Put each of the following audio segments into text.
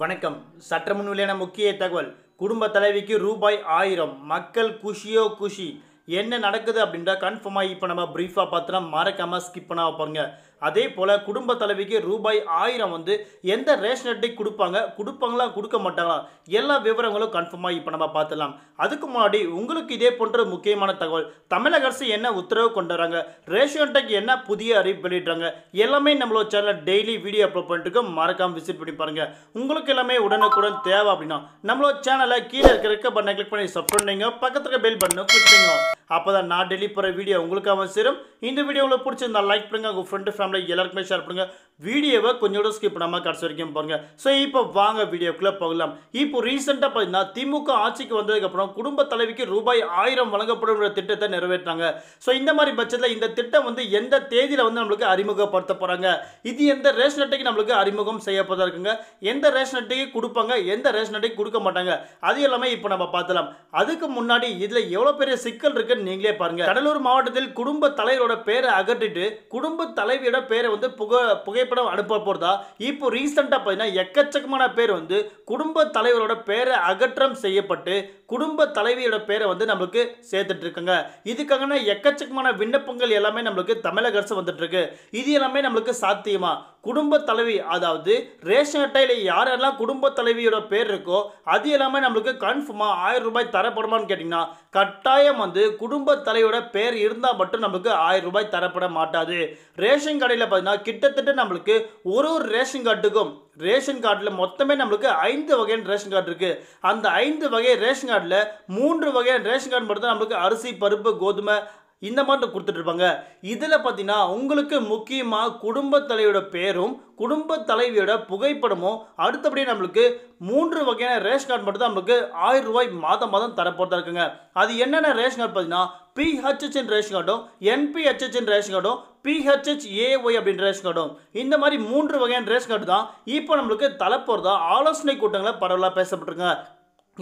வணக்கம் சற்றமுன் வெளியான முக்கிய தகவல் குடும்ப தலைவிக்கு ரூபாய் ஆயிரம் மக்கள் குஷியோ குஷி என்ன நடக்குது அப்படின்றா கன்ஃபார்மாக இப்போ நம்ம ப்ரீஃபாக பார்த்தோன்னா மறக்காமல் ஸ்கிப் பண்ண வைப்பாங்க அதே போல் குடும்ப தலைவிக்கு ரூபாய் ஆயிரம் வந்து எந்த ரேஷன் அட்டை கொடுப்பாங்க கொடுப்பாங்களா கொடுக்க மாட்டாங்களா எல்லா விவரங்களும் கன்ஃபார்மாக இப்போ நம்ம பார்த்துலாம் அதுக்கு முன்னாடி உங்களுக்கு இதே போன்ற முக்கியமான தகவல் தமிழக அரசு என்ன உத்தரவு கொண்டு வராங்க ரேஷன் அட்டைக்கு என்ன புதிய அறிவிப்பு வெளியிடுறாங்க எல்லாமே நம்மளோட சேனலில் டெய்லி வீடியோ அப்லோட் பண்ணிட்டு மறக்காமல் விசிட் பண்ணி பாருங்கள் உங்களுக்கு எல்லாமே உடனுக்குடன் தேவை அப்படின்னா நம்மளோட சேனலை கீழே இருக்கிற இருக்க பட்டனை கிளிக் பண்ணி சப்ஸ்கிரைப் பண்ணுங்க பக்கத்துக்கு பெல் பட்டனை கிளிக் பண்ணுங்க அப்போ தான் நான் டெல்லி போகிற வீடியோ உங்களுக்காக சேரும் இந்த வீடியோ உங்களுக்கு பிடிச்சிருந்தா லைக் பண்ணுங்கள் உங்கள் ஃப்ரெண்டு ஃபேமிலி எல்லாருக்குமே ஷேர் பண்ணுங்கள் வீடியோவை கொஞ்சோட ஸ்கிப் பண்ணாமல் கடைசி வரைக்கும் பாருங்கள் ஸோ இப்போ வாங்க வீடியோக்குள்ளே போகலாம் இப்போ ரீசெண்டாக பார்த்தீங்கன்னா திமுக ஆட்சிக்கு வந்ததுக்கப்புறம் குடும்ப தலைவிக்கு ரூபாய் ஆயிரம் வழங்கப்படும் திட்டத்தை நிறைவேற்றாங்க ஸோ இந்த மாதிரி பட்சத்தில் இந்த திட்டம் வந்து எந்த தேதியில் வந்து நம்மளுக்கு அறிமுகப்படுத்த போகிறாங்க இது எந்த ரேஷன் அட்டைக்கு நம்மளுக்கு அறிமுகம் செய்யப்பட்டதாக இருக்குங்க எந்த ரேஷன் அட்டைக்கு கொடுப்பாங்க எந்த ரேஷன் அட்டைக்கு கொடுக்க மாட்டாங்க அது எல்லாமே இப்போ நம்ம பார்த்தலாம் அதுக்கு முன்னாடி இதில் எவ்வளோ பெரிய சிக்கல் இருக்குன்னு நீங்களே பாருங்க கடலூர் மாவட்டத்தில் குடும்ப தலைவரோட பேரை அகற்றிட்டு குடும்ப தலைவியோட பேரை வந்து புகை புகைப்படம் அனுப்ப போறதா இப்போ ரீசெண்டாக பார்த்தீங்கன்னா எக்கச்சக்கமான பேர் வந்து குடும்ப தலைவரோட பேரை அகற்றம் செய்யப்பட்டு குடும்ப தலைவியோட பேரை வந்து நம்மளுக்கு சேர்த்துட்டு இருக்காங்க இதுக்காக எக்கச்சக்கமான விண்ணப்பங்கள் எல்லாமே நம்மளுக்கு தமிழக அரசு வந்துட்டு இருக்கு இது எல்லாமே நம்மளுக்கு சாத்தியமா குடும்ப தலைவி அதாவது ரேஷன் அட்டையில் யாரெல்லாம் குடும்ப தலைவியோட பேர் இருக்கோ அது எல்லாமே நம்மளுக்கு கன்ஃபார்மாக ஆயிரம் ரூபாய் தரப்படுமான்னு கேட்டிங்கன்னா கட்டாயம் வந்து குடும்ப தலைவியோட பேர் இருந்தால் மட்டும் நமக்கு ஆயிரம் ரூபாய் தரப்பட மாட்டாது ரேஷன் கடையில் பார்த்தீங்கன்னா கிட்டத்தட்ட நம்மளுக்கு ஒரு ஒரு ரேஷன் கார்டுக்கும் ரேஷன் கார்டில் மொத்தமே நம்மளுக்கு ஐந்து வகையான ரேஷன் கார்டு இருக்குது அந்த ஐந்து வகை ரேஷன் கார்டில் மூன்று வகையான ரேஷன் கார்டு மட்டும் நம்மளுக்கு அரிசி பருப்பு கோதுமை இந்த மாதிரி கொடுத்துட்ருப்பாங்க இதில் பார்த்தீங்கன்னா உங்களுக்கு முக்கியமாக குடும்ப தலைவியோட பேரும் குடும்ப தலைவியோட புகைப்படமும் அடுத்தபடியே நம்மளுக்கு மூன்று வகையான ரேஷன் கார்டு மட்டும் தான் நம்மளுக்கு ஆயிரம் ரூபாய் மாதம் மாதம் தரப்போகிறதா இருக்குங்க அது என்னென்ன ரேஷன் கார்டு பார்த்தீங்கன்னா பிஹெச்ஹெச்என் ரேஷன் கார்டும் என்பிஹெச்ஹெச்என் ரேஷன் கார்டும் பிஹெச்ஹெச் ஏஒய் அப்படின்ற ரேஷன் கார்டும் இந்த மாதிரி மூன்று வகையான ரேஷன் கார்டு தான் இப்போ நம்மளுக்கு தலைப்போகிறதா ஆலோசனை கூட்டங்களில் பரவலாக பேசப்பட்டிருக்காங்க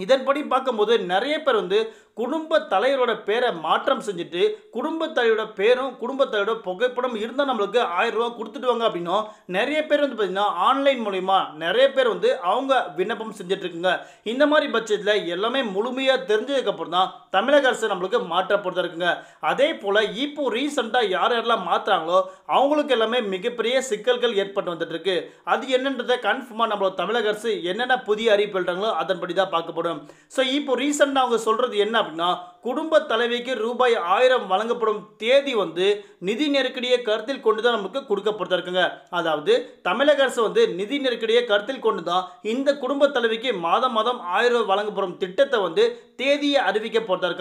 இதன்படி பார்க்கும்போது நிறைய பேர் வந்து குடும்ப தலைவரோட பேரை மாற்றம் செஞ்சுட்டு குடும்ப தலைவரோட பேரும் குடும்ப தலைவரோட புகைப்படம் இருந்தால் நம்மளுக்கு ஆயிரம் ரூபா கொடுத்துடுவாங்க அப்படின்னும் நிறைய பேர் வந்து பார்த்திங்கன்னா ஆன்லைன் மூலிமா நிறைய பேர் வந்து அவங்க விண்ணப்பம் செஞ்சிட்ருக்குங்க இந்த மாதிரி பட்சத்தில் எல்லாமே முழுமையாக தெரிஞ்சதுக்கப்புறம் தான் தமிழக அரசு நம்மளுக்கு மாற்றப்படுத்த இருக்குங்க அதே போல் இப்போ ரீசெண்டாக யார் யாரெல்லாம் மாற்றுறாங்களோ அவங்களுக்கு எல்லாமே மிகப்பெரிய சிக்கல்கள் ஏற்பட்டு வந்துட்டுருக்கு அது என்னன்றதை கன்ஃபார்மாக நம்மளோட தமிழக அரசு என்னென்ன புதிய அறிவிப்பு அதன்படி தான் பார்க்கப்படும் வழங்கப்படும் ஸோ இப்போ ரீசெண்டாக அவங்க சொல்கிறது என்ன அப்படின்னா குடும்ப தலைவிக்கு ரூபாய் ஆயிரம் வழங்கப்படும் தேதி வந்து நிதி நெருக்கடியை கருத்தில் கொண்டு தான் நமக்கு கொடுக்கப்பட்டிருக்குங்க அதாவது தமிழக அரசு வந்து நிதி நெருக்கடியை கருத்தில் கொண்டு தான் இந்த குடும்ப தலைவிக்கு மாதம் மாதம் ஆயிரம் ரூபாய் வழங்கப்படும் திட்டத்தை வந்து தேதியை அறிவிக்க போகிறதா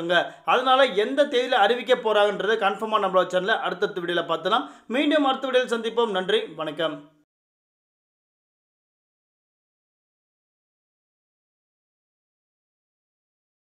அதனால அதனால் எந்த தேதியில் அறிவிக்க போகிறாங்கன்றதை கன்ஃபார்மாக நம்மளோட சேனலில் அடுத்தடுத்த வீடியோவில் பார்த்தலாம் மீண்டும் அடுத்த வீடியோவில் சந்திப்போம் நன்றி வணக்கம்